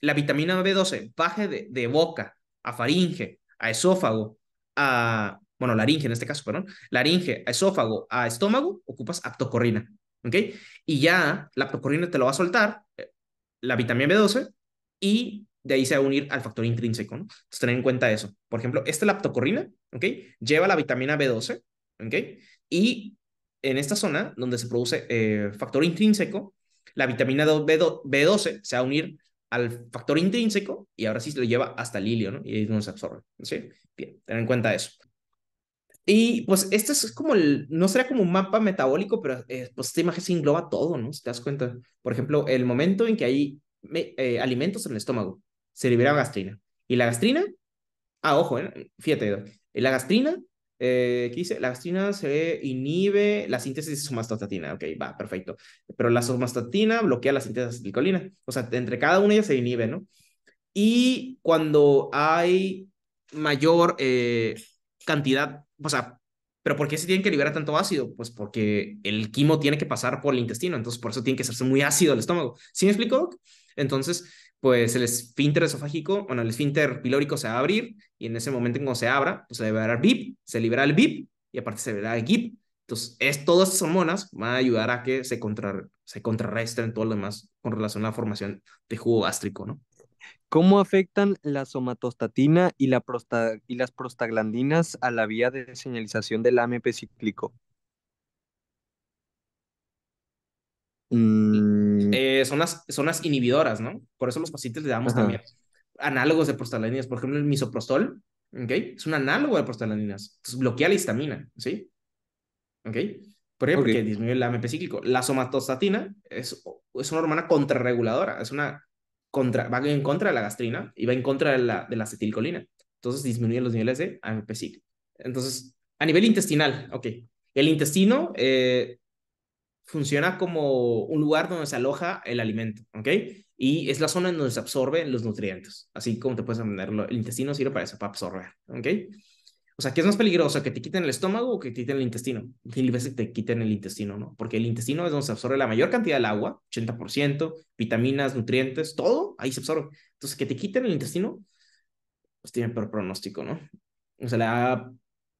la vitamina B12 baje de boca a faringe a esófago, a, bueno, laringe en este caso, perdón, laringe, esófago, a estómago, ocupas aptocorrina, ¿ok? Y ya la aptocorrina te lo va a soltar, eh, la vitamina B12, y de ahí se va a unir al factor intrínseco, ¿no? Entonces, tener en cuenta eso. Por ejemplo, esta aptocorrina, ¿ok? Lleva la vitamina B12, ¿ok? Y en esta zona donde se produce eh, factor intrínseco, la vitamina B12 se va a unir al factor intrínseco y ahora sí se lo lleva hasta el ilio, ¿no? Y ahí no se absorbe, ¿sí? Bien, ten en cuenta eso. Y pues esto es como el, no será como un mapa metabólico, pero eh, pues esta imagen se engloba todo, ¿no? Si te das cuenta, por ejemplo, el momento en que hay eh, alimentos en el estómago, se libera gastrina. Y la gastrina, ah, ojo, eh, fíjate, la gastrina eh, ¿Qué dice? La gastrina se inhibe la síntesis de somatostatina. Ok, va, perfecto. Pero la somatostatina bloquea la síntesis de acetilcolina. O sea, entre cada una ellas se inhibe, ¿no? Y cuando hay mayor eh, cantidad, o sea, ¿pero por qué se tienen que liberar tanto ácido? Pues porque el quimo tiene que pasar por el intestino, entonces por eso tiene que hacerse muy ácido el estómago. ¿Sí me explico? Entonces, pues el esfínter esofágico, bueno, el esfínter pilórico se va a abrir y en ese momento cuando se abra, pues se liberará el VIP, se libera el VIP, y aparte se libera el GIP. Entonces, es, todas estas hormonas van a ayudar a que se, se contrarresten todo lo demás con relación a la formación de jugo gástrico, ¿no? ¿Cómo afectan la somatostatina y, la y las prostaglandinas a la vía de señalización del AMP cíclico? Mm. Eh, son, las, inhibidoras, ¿no? Por eso los pacientes le damos también análogos de prostaglandinas. Por ejemplo, el misoprostol, ¿ok? Es un análogo de prostaglandinas. Entonces, bloquea la histamina, ¿sí? ¿Ok? ¿Por qué? Porque disminuye el AMP cíclico. La somatostatina es, es una hormona contrarreguladora, es una contra, va en contra de la gastrina y va en contra de la, de la acetilcolina. Entonces disminuye los niveles de AMP cíclico. Entonces, a nivel intestinal, ok. El intestino eh, funciona como un lugar donde se aloja el alimento, ¿ok? Y es la zona en donde se absorben los nutrientes, así como te puedes entenderlo. El intestino sirve para eso, para absorber, ¿ok? O sea, ¿qué es más peligroso? ¿Que te quiten el estómago o que te quiten el intestino? Mil veces te quiten el intestino, ¿no? Porque el intestino es donde se absorbe la mayor cantidad del agua, 80%, vitaminas, nutrientes, todo, ahí se absorbe. Entonces, que te quiten el intestino, pues tiene peor pronóstico, ¿no? O sea, le da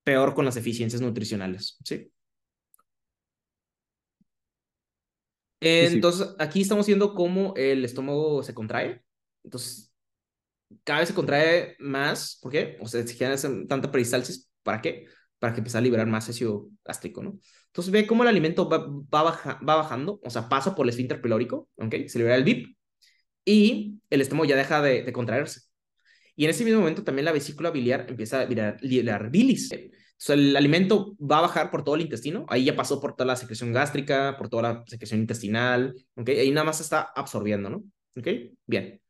peor con las eficiencias nutricionales, ¿sí? entonces, aquí estamos viendo cómo el estómago se contrae. Entonces, cada vez se contrae más. ¿Por qué? O sea, si hacer tanta peristalsis, ¿para qué? Para que empiece a liberar más ácido gástrico, ¿no? Entonces, ve cómo el alimento va, va, bajando, o sea, pasa por el esfínter pilórico, ¿ok? Se libera el VIP y el estómago ya deja de, contraerse. Y en ese mismo momento también la vesícula biliar empieza a liberar, liberar bilis. O sea, el alimento va a bajar por todo el intestino, ahí ya pasó por toda la secreción gástrica, por toda la secreción intestinal, ¿ok? Ahí nada más se está absorbiendo, ¿no? ¿Ok? Bien.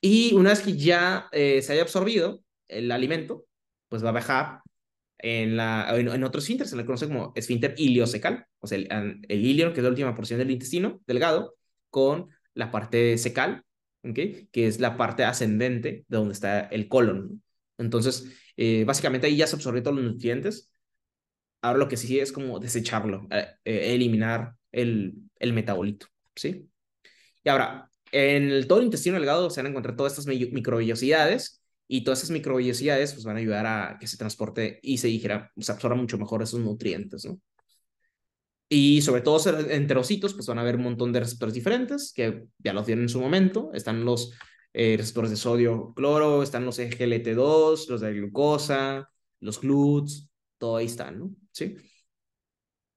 Y una vez que ya eh, se haya absorbido el alimento, pues va a bajar en, la, en, otro esfínter, se le conoce como esfínter iliosecal, o sea, el, el que es la última porción del intestino delgado, con la parte secal, ¿ok? Que es la parte ascendente de donde está el colon, entonces, eh, básicamente ahí ya se absorbió todos los nutrientes. Ahora lo que sí es como desecharlo, eh, eh, eliminar el, metabolito, ¿sí? Y ahora, en el, todo el intestino delgado se van a encontrar todas estas microvellosidades y todas esas microvellosidades pues, van a ayudar a que se transporte y se digiera, se absorba mucho mejor esos nutrientes, ¿no? Y sobre todo entre enterocitos pues van a haber un montón de receptores diferentes, que ya los tienen en su momento. Están los eh, receptores de sodio, cloro, están los e GLT2, los de glucosa, los GLUTs, todo ahí están, ¿no? ¿Sí?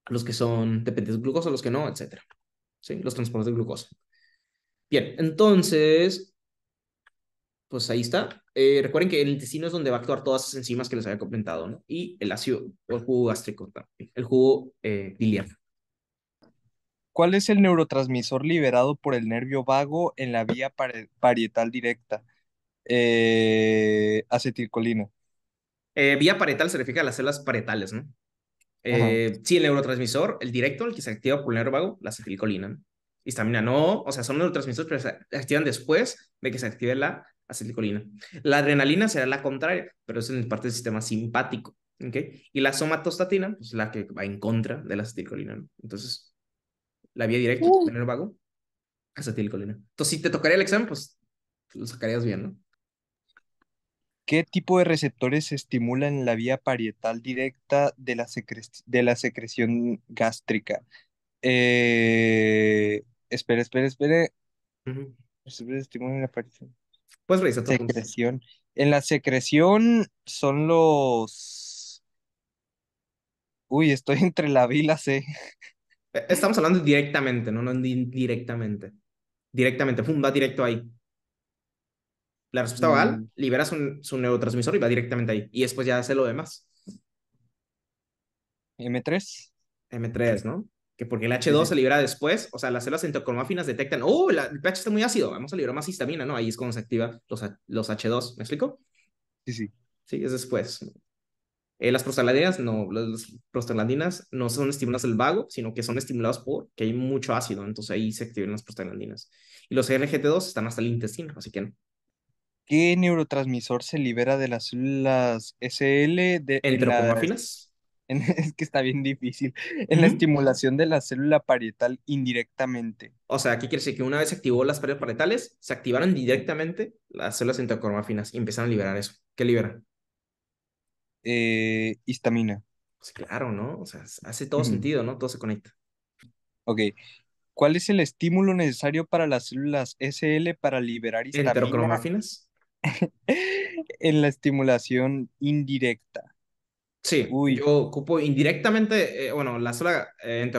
Los que son dependientes de glucosa, los que no, etc. ¿Sí? Los transportes de glucosa. Bien, entonces, pues ahí está. Eh, recuerden que el intestino es donde va a actuar todas esas enzimas que les había comentado, ¿no? Y el ácido, el jugo gástrico, el jugo eh, biliar. ¿Cuál es el neurotransmisor liberado por el nervio vago en la vía parietal directa? Eh, acetilcolina. Eh, vía parietal se refiere a las células parietales, ¿no? Eh, sí, el neurotransmisor, el directo, el que se activa por el nervio vago, la acetilcolina. Histamina no, o sea, son neurotransmisores, pero se activan después de que se active la acetilcolina. La adrenalina será la contraria, pero es en parte del sistema simpático. ¿okay? Y la somatostatina, pues la que va en contra de la acetilcolina. ¿no? Entonces, la vía directa, tener vago, acetilcolina. Entonces, si te tocaría el examen, pues, pues lo sacarías bien, ¿no? ¿Qué tipo de receptores estimulan la vía parietal directa de la, de la secreción gástrica? Eh, espere, espere, espere. la parietal. Pues revisa Secreción. En la secreción son los. Uy, estoy [LAUGHS] entre la B y la C. E, estamos hablando directamente, no, no indirectamente. Directamente, va directo ahí. La respuesta va mm. libera su, neurotransmisor y va directamente ahí. Y después ya hace lo demás. M3. M3, ¿no? Que porque el H2 se libera después, o sea, las células finas detectan, oh, el pH está muy ácido, vamos a liberar más histamina, ¿no? Ahí es cuando se activa los, los H2, ¿me explico? Sí, sí. Sí, es después. Eh, las prostaglandinas no, las prostaglandinas no son estimuladas del vago, sino que son estimuladas porque hay mucho ácido, entonces ahí se activan las prostaglandinas. Y los RGT2 están hasta el intestino, así que no. ¿Qué neurotransmisor se libera de las células SL de [LAUGHS] es que está bien difícil. En la estimulación de la célula parietal indirectamente. O sea, ¿qué quiere decir? Que una vez se activó las células parietales, se activaron directamente las células finas y empezaron a liberar eso. ¿Qué libera? Eh, histamina. Pues claro, ¿no? O sea, hace todo sentido, ¿no? Todo se conecta. Ok. ¿Cuál es el estímulo necesario para las células SL para liberar histamina? [LAUGHS] en la estimulación indirecta. Sí, yo ocupo indirectamente, eh, bueno, la célula eh,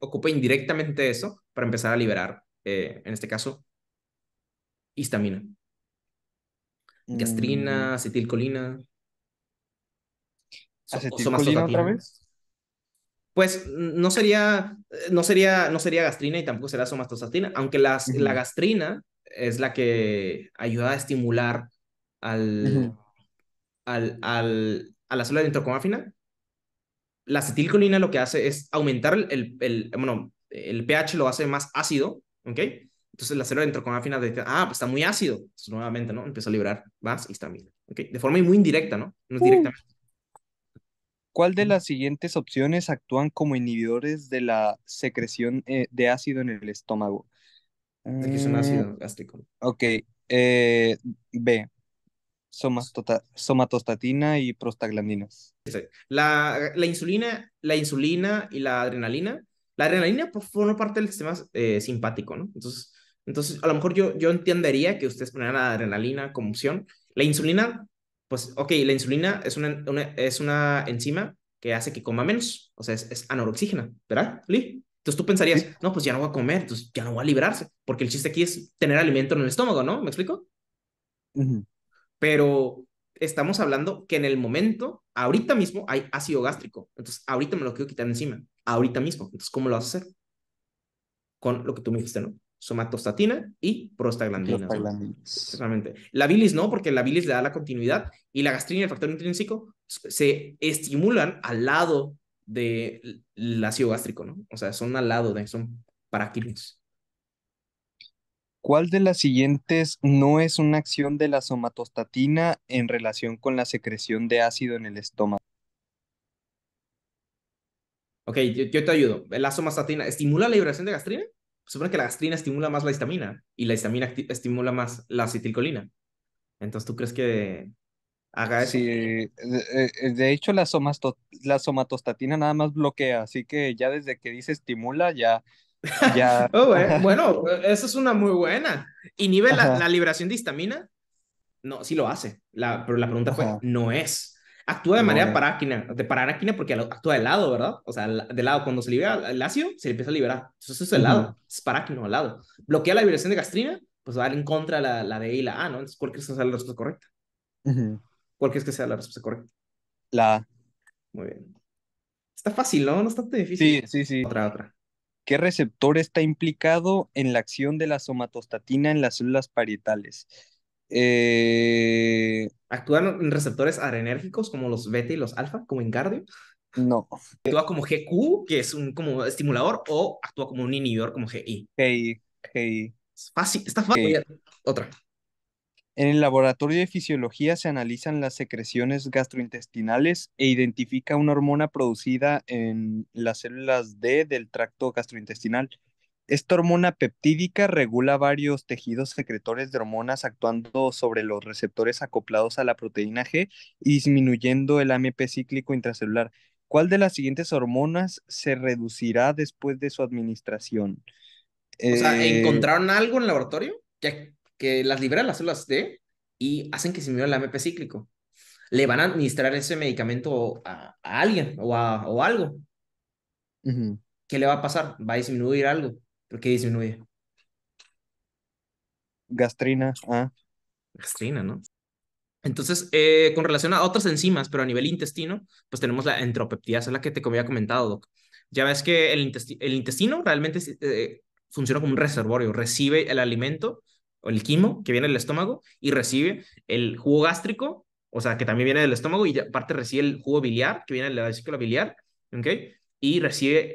ocupa indirectamente eso para empezar a liberar, eh, en este caso, histamina. Mm. Gastrina, acetilcolina otra vez? Pues no sería, no sería, no sería gastrina y tampoco será somatostatina, aunque las, la gastrina es la que ayuda a estimular al, al, al, a la célula dendrocomáfina. La acetilcolina lo que hace es aumentar el, bueno, el pH lo hace más ácido, ¿ok? Entonces la célula dendrocomáfina dice, ah, pues está muy ácido. Entonces nuevamente, ¿no? Empieza a liberar más histamina, ¿ok? De forma muy indirecta, ¿no? No es uh. directamente. ¿Cuál de las siguientes opciones actúan como inhibidores de la secreción eh, de ácido en el estómago? Aquí es un eh, ácido gástrico. Ok. Eh, B. Tota-, somatostatina y prostaglandinas. Este, la, insulina, la insulina y la adrenalina. La adrenalina forma parte del sistema simpático, ¿no? Entonces, entonces, a lo mejor yo, yo entendería que ustedes ponen la adrenalina como opción. La insulina pues, ok, la insulina es una, es una enzima que hace que coma menos, o sea, es, anoroxígena, ¿verdad, Lee? Entonces tú pensarías, no, pues ya no voy a comer, entonces ya no voy a librarse, porque el chiste aquí es tener alimento en el estómago, ¿no? ¿Me explico? Pero estamos hablando que en el momento, ahorita mismo, hay ácido gástrico, entonces ahorita me lo quiero quitar encima, ahorita mismo, entonces ¿cómo lo vas a hacer? Con lo que tú me dijiste, ¿no? somatostatina y prostaglandina. Exactamente. La bilis no, porque la bilis le da la continuidad y la gastrina y el factor intrínseco se estimulan al lado del ácido gástrico, ¿no? O sea, son al lado de, son paráquiles. ¿Cuál de las siguientes no es una acción de la somatostatina en relación con la secreción de ácido en el estómago? Ok, yo, yo te ayudo. La somatostatina estimula la liberación de gastrina supone que la gastrina estimula más la histamina y la histamina estimula más la acetilcolina. Entonces, ¿tú crees que haga eso? Eh, eh, de, hecho, la, somatostatina nada más bloquea, así que ya desde que dice estimula, ya. [LAUGHS] Oh, eh, bueno, eso es una muy buena. ¿Inhibe la, la liberación de histamina? No, sí lo hace, la, pero la pregunta fue, no es. Actúa de manera paráquina, de paráquina porque actúa de lado, ¿verdad? O sea, de lado. Cuando se libera el ácido, se empieza a liberar. Entonces eso es de lado, es paráquino, al lado. Bloquea la vibración de gastrina, pues va en contra la, la D y la A, ¿no? Entonces, ¿cuál crees que sea la respuesta correcta? ¿Cuál crees que sea la respuesta correcta? La A. Muy bien. Está fácil, ¿no? No está tan difícil. Sí, sí, sí. Otra, otra. ¿Qué receptor está implicado en la acción de la somatostatina en las células parietales? Eh, ¿Actúan en receptores adrenérgicos como los beta y los alfa, como en cardio? No. ¿Actúa como GQ, que es un como estimulador, o actúa como un inhibidor, como GI? GI, GI. fácil, está fácil. Otra. En el laboratorio de fisiología se analizan las secreciones gastrointestinales e identifica una hormona producida en las células D del tracto gastrointestinal esta hormona peptídica regula varios tejidos secretores de hormonas actuando sobre los receptores acoplados a la proteína G y disminuyendo el AMP cíclico intracelular. ¿Cuál de las siguientes hormonas se reducirá después de su administración? O sea, eh, ¿encontraron algo en el laboratorio que, que las libera las células D y hacen que disminuya el AMP cíclico? ¿Le van a administrar ese medicamento a, alguien o, a, o algo? ¿Qué le va a pasar? ¿Va a disminuir algo? qué disminuye. Gastrina, ah. Gastrina, ¿no? Entonces, eh, con relación a otras enzimas, pero a nivel intestino, pues tenemos la es la que te había comentado, Doc. Ya ves que el, intestino realmente eh, funciona como un reservorio, recibe el alimento o el quimo que viene del estómago y recibe el jugo gástrico, o sea, que también viene del estómago y aparte recibe el jugo biliar que viene de la vesícula biliar, ¿ok? Y recibe,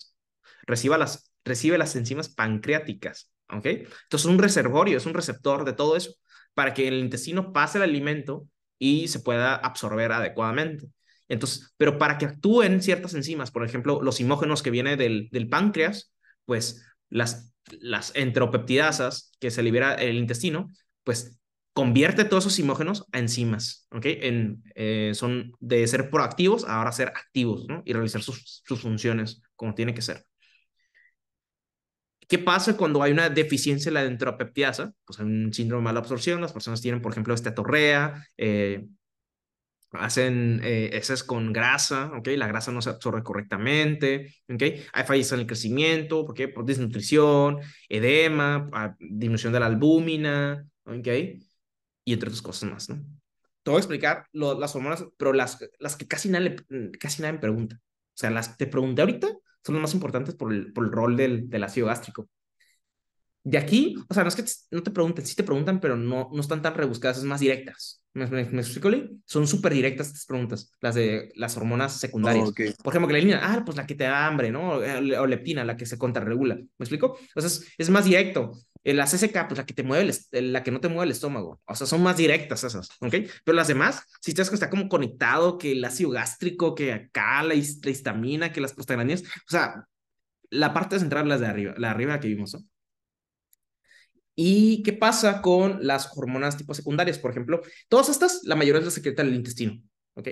reciba las recibe las enzimas pancreáticas, ¿ok? Entonces es un reservorio, es un receptor de todo eso, para que el intestino pase el alimento y se pueda absorber adecuadamente. Entonces, pero para que actúen ciertas enzimas, por ejemplo, los imógenos que vienen del, páncreas, pues las, las enteropeptidasas que se libera el intestino, pues convierte todos esos simógenos a enzimas, ¿ok? En, eh, son de ser proactivos a ahora ser activos, Y realizar sus, sus funciones como tiene que ser. ¿Qué pasa cuando hay una deficiencia en la dentropeptiasa? Pues hay un síndrome de mala absorción, las personas tienen, por ejemplo, estetorrea eh, hacen eh, esas con grasa, ¿ok? La grasa no se absorbe correctamente, ¿ok? Hay fallas en el crecimiento, ¿por qué? Por desnutrición, edema, ah, disminución de la albúmina, ¿ok? Y entre otras cosas más, ¿no? Te voy a explicar las hormonas, pero las, las que casi nadie, casi nadie me pregunta. O sea, las que te pregunté ahorita son los más importantes por el, por el rol del, ácido gástrico. De aquí, o sea, no es que no te pregunten, sí te preguntan, pero no, no están tan rebuscadas, es más directas. ¿Me, explico, Son súper directas estas preguntas, las de las hormonas secundarias. Por ejemplo, que la línea, ah, pues la que te da hambre, ¿no? O, leptina, la que se contrarregula. ¿Me explico? O sea, es, más directo. Eh, la CSK, pues la que te mueve, la que no te mueve el estómago. O sea, son más directas esas, ¿ok? Pero las demás, si estás que está como conectado, que el ácido gástrico, que acá la, histamina, que las prostaglandinas, o sea, la parte central, las de arriba, la de arriba que vimos, ¿no? ¿Y qué pasa con las hormonas tipo secundarias? Por ejemplo, todas estas, la mayoría las la secreta del intestino, ¿ok?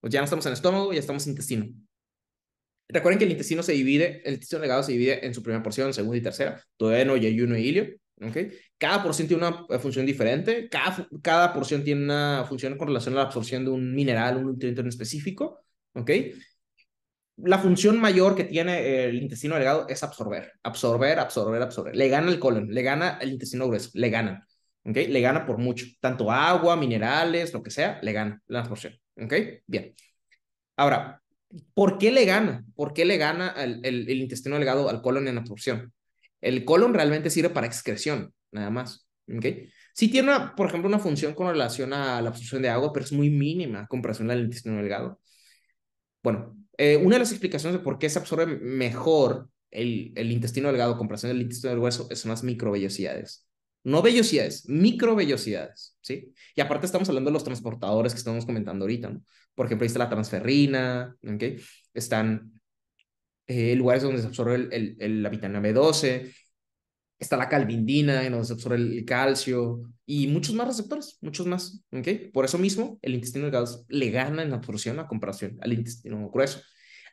Pues ya no estamos en el estómago, ya estamos en el intestino. Recuerden que el intestino se divide, el intestino delgado se divide en su primera porción, segunda y tercera, duodeno, yeyuno y ilio. ¿okay? Cada porción tiene una eh, función diferente, cada, porción tiene una función con relación a la absorción de un mineral, un nutriente en específico. ¿okay? La función mayor que tiene eh, el intestino delgado es absorber, absorber, absorber, absorber. Le gana el colon, le gana el intestino grueso, le gana. ¿okay? Le gana por mucho, tanto agua, minerales, lo que sea, le gana la absorción. ¿okay? Bien. Ahora, ¿Por qué le gana? ¿Por qué le gana el, intestino delgado al colon en absorción? El colon realmente sirve para excreción, nada más. ¿okay? Sí tiene, por ejemplo, una función con relación a la absorción de agua, pero es muy mínima comparación al intestino delgado. Bueno, eh, una de las explicaciones de por qué se absorbe mejor el, el intestino delgado en comparación al intestino del hueso es las microvellosidades. No vellosidades, microvellosidades, ¿sí? Y aparte estamos hablando de los transportadores que estamos comentando ahorita, ¿no? Por ejemplo, ahí está la transferrina, ¿ok? están eh, lugares donde se absorbe el, la vitamina B12, está la calvindina, en donde se absorbe el calcio y muchos más receptores, muchos más. ¿ok? Por eso mismo, el intestino delgado le gana en absorción a comparación al intestino grueso.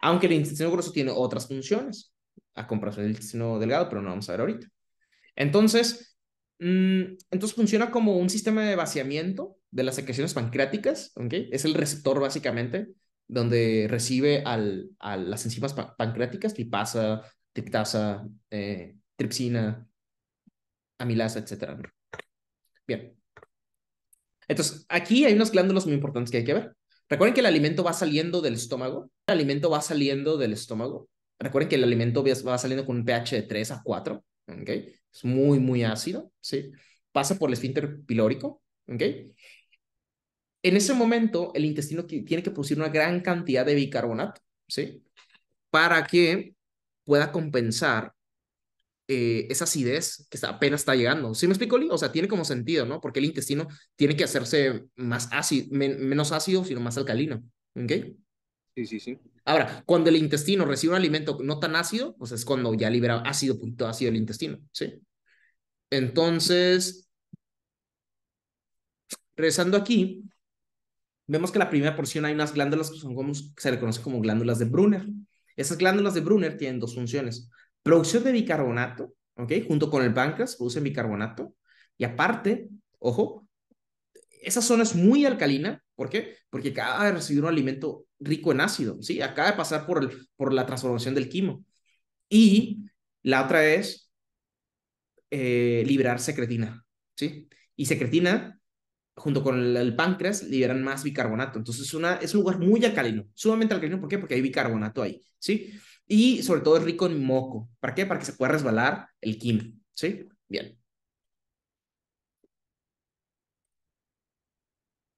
Aunque el intestino grueso tiene otras funciones a comparación del intestino delgado, pero no vamos a ver ahorita. Entonces, mm, entonces funciona como un sistema de vaciamiento de las secreciones pancreáticas, ¿ok? es el receptor básicamente donde recibe al, a las enzimas pancreáticas, lipasa, triptasa, eh, tripsina, amilasa, etc. Bien. Entonces, aquí hay unas glándulas muy importantes que hay que ver. Recuerden que el alimento va saliendo del estómago. El alimento va saliendo del estómago. Recuerden que el alimento va saliendo con un pH de 3 a 4. ¿ok? Es muy, muy ácido. ¿sí? Pasa por el esfínter pilórico. ¿ok?, en ese momento, el intestino tiene que producir una gran cantidad de bicarbonato, ¿sí? Para que pueda compensar eh, esa acidez que apenas está llegando. ¿Sí me explico, O sea, tiene como sentido, ¿no? Porque el intestino tiene que hacerse más ácido, menos ácido, sino más alcalino. ¿Ok? Sí, sí, sí. Ahora, cuando el intestino recibe un alimento no tan ácido, pues es cuando ya libera ácido, punto ácido el intestino, ¿sí? Entonces, regresando aquí, vemos que en la primera porción hay unas glándulas que son como, se le conoce como glándulas de Brunner. Esas glándulas de Brunner tienen dos funciones. Producción de bicarbonato, ¿ok? Junto con el páncreas produce bicarbonato. Y aparte, ojo, esa zona es muy alcalina. ¿Por qué? Porque acaba de recibir un alimento rico en ácido, ¿sí? Acaba de pasar por, el, por la transformación del quimo. Y la otra es eh, liberar secretina, ¿sí? Y secretina junto con el, páncreas, liberan más bicarbonato. Entonces una, es un lugar muy alcalino, sumamente alcalino. ¿Por qué? Porque hay bicarbonato ahí, ¿sí? Y sobre todo es rico en moco. ¿Para qué? Para que se pueda resbalar el quino, ¿sí? Bien.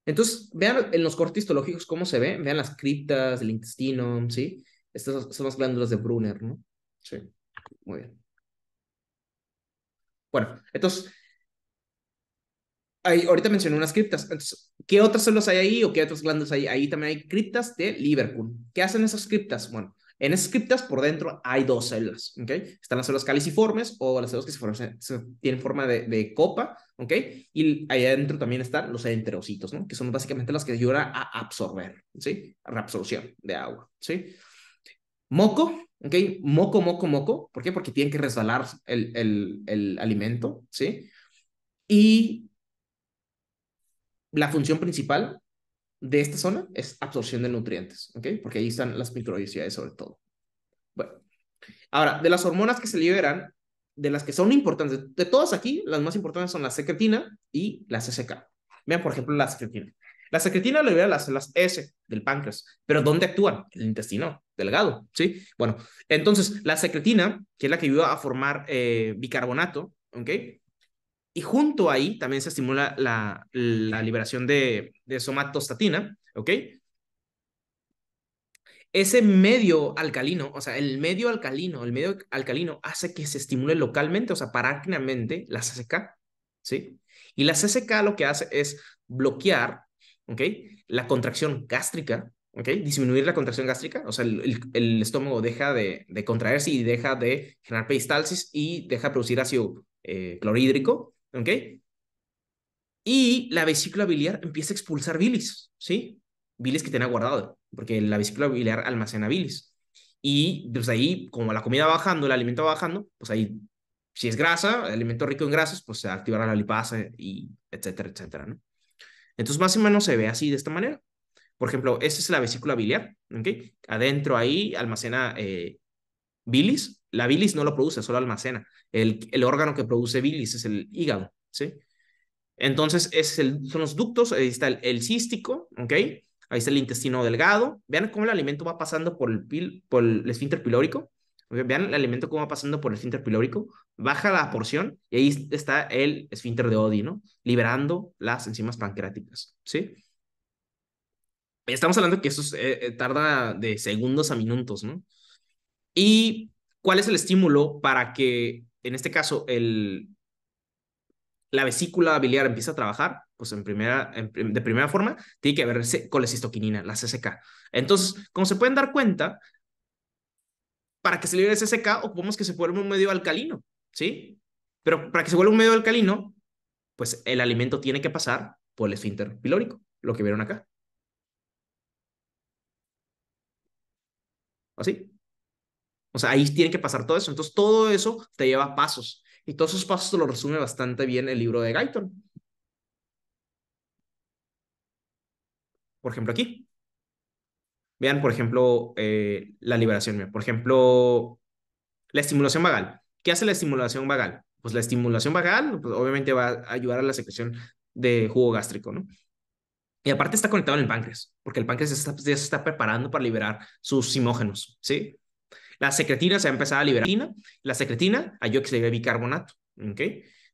Entonces, vean en los cortes histológicos cómo se ve. Vean las criptas, el intestino, ¿sí? Estas son las glándulas de Brunner, ¿no? Sí. Muy bien. Bueno, entonces, ahorita mencioné unas criptas. ¿Qué otras células hay ahí o qué otras glándulas hay? Ahí también hay criptas de Liverpool. ¿Qué hacen esas criptas? Bueno, en esas criptas por dentro hay dos células. ¿ok? Están las células caliciformes o las células que tienen forma de, copa. ¿ok? Y ahí adentro también están los enterocitos, ¿no? que son básicamente las que ayudan a absorber, ¿sí? reabsorción de agua. ¿sí? Moco, ¿ok? Moco, moco, moco. ¿Por qué? Porque tienen que resbalar el, el, el alimento, ¿sí? Y la función principal de esta zona es absorción de nutrientes, ¿ok? Porque ahí están las microbiosidades sobre todo. Bueno, ahora, de las hormonas que se liberan, de las que son importantes, de todas aquí, las más importantes son la secretina y la CCK. Vean, por ejemplo, la secretina. La secretina libera las células S del páncreas, pero ¿dónde actúan? El intestino delgado, ¿sí? Bueno, entonces la secretina, que es la que ayuda a formar eh, bicarbonato, ¿ok? Y junto ahí también se estimula la, liberación de, somatostatina, ¿ok? Ese medio alcalino, o sea, el medio alcalino, el medio alcalino hace que se estimule localmente, o sea, parácneamente, la CCK, ¿sí? Y la CCK lo que hace es bloquear, ¿ok? La contracción gástrica, ¿ok? Disminuir la contracción gástrica, o sea, el, estómago deja de, contraerse y deja de generar peistalsis y deja producir ácido eh, clorhídrico, ¿Ok? Y la vesícula biliar empieza a expulsar bilis, ¿sí? Bilis que tenía guardado, porque la vesícula biliar almacena bilis. Y desde pues, ahí, como la comida bajando, el alimento bajando, pues ahí, si es grasa, el alimento rico en grasas, pues se activará la lipasa y etcétera, etcétera, ¿no? Entonces, más o menos se ve así, de esta manera. Por ejemplo, esta es la vesícula biliar, ¿ok? Adentro ahí almacena eh, bilis la bilis no lo produce, solo almacena. El, el órgano que produce bilis es el hígado, ¿sí? Entonces, es el, son los ductos, ahí está el, cístico, ¿ok? Ahí está el intestino delgado. Vean cómo el alimento va pasando por el, por el esfínter pilórico. Vean el alimento cómo va pasando por el esfínter pilórico. Baja la porción y ahí está el esfínter de odio, ¿no? Liberando las enzimas pancreáticas, ¿sí? Estamos hablando que eso eh, eh, tarda de segundos a minutos, ¿no? Y ¿Cuál es el estímulo para que, en este caso, el, la vesícula biliar empiece a trabajar? Pues en primera, de primera forma, tiene que haber colecistoquinina, la CCK. Entonces, como se pueden dar cuenta, para que se libere CCK, ocupamos que se vuelva un medio alcalino, ¿sí? Pero para que se vuelva un medio alcalino, pues el alimento tiene que pasar por el esfínter pilórico, lo que vieron acá. ¿Así? O sea, ahí tiene que pasar todo eso. Entonces, todo eso te lleva a pasos. Y todos esos pasos lo resume bastante bien el libro de Guyton. Por ejemplo, aquí. Vean, por ejemplo, eh, la liberación. Por ejemplo, la estimulación vagal. ¿Qué hace la estimulación vagal? Pues la estimulación vagal, pues, obviamente, va a ayudar a la secreción de jugo gástrico, ¿no? Y aparte está conectado en el páncreas, porque el páncreas ya se está preparando para liberar sus simógenos, ¿sí? La secretina se va a empezar a liberar. La secretina, a yo que se ve bicarbonato.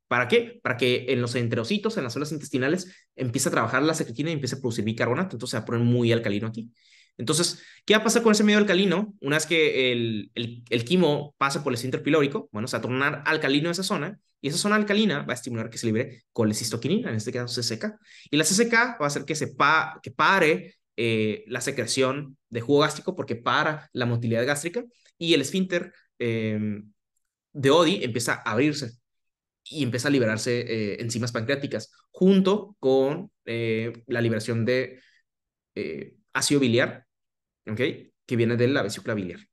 ¿Para qué? Para que en los enterocitos, en las células intestinales, empiece a trabajar la secretina y empiece a producir bicarbonato. Entonces se va a poner muy alcalino aquí. Entonces, ¿qué va a pasar con ese medio alcalino? Una vez que el, el, quimo pasa por el centro pilórico, bueno, se va a tornar alcalino esa zona, y esa zona alcalina va a estimular que se libere colecistoquinina, en este caso CCK. Y la CCK va a hacer que, se que pare eh, la secreción de jugo gástrico porque para la motilidad gástrica y el esfínter em, de Odi empieza a abrirse y empieza a liberarse eh, enzimas pancreáticas junto con eh, la liberación de eh, ácido biliar, ¿okay? que viene de la vesícula biliar.